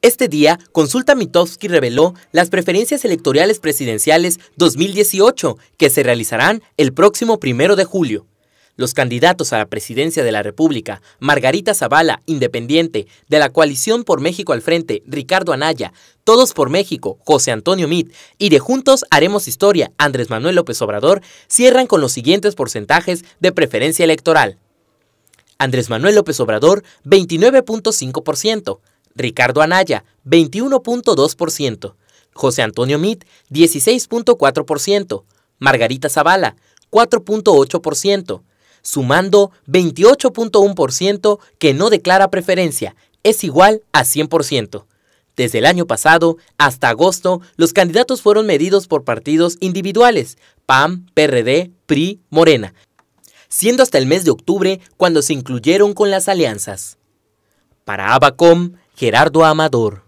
Este día, Consulta Mitofsky reveló las preferencias electorales presidenciales 2018 que se realizarán el próximo primero de julio. Los candidatos a la presidencia de la República, Margarita Zavala, independiente, de la coalición por México al frente, Ricardo Anaya, Todos por México, José Antonio Mit, y de Juntos Haremos Historia, Andrés Manuel López Obrador, cierran con los siguientes porcentajes de preferencia electoral. Andrés Manuel López Obrador, 29.5%. Ricardo Anaya, 21.2%, José Antonio Mit, 16.4%, Margarita Zavala, 4.8%, sumando 28.1% que no declara preferencia, es igual a 100%. Desde el año pasado hasta agosto, los candidatos fueron medidos por partidos individuales, PAM, PRD, PRI, Morena, siendo hasta el mes de octubre cuando se incluyeron con las alianzas. Para Abacom, Gerardo Amador.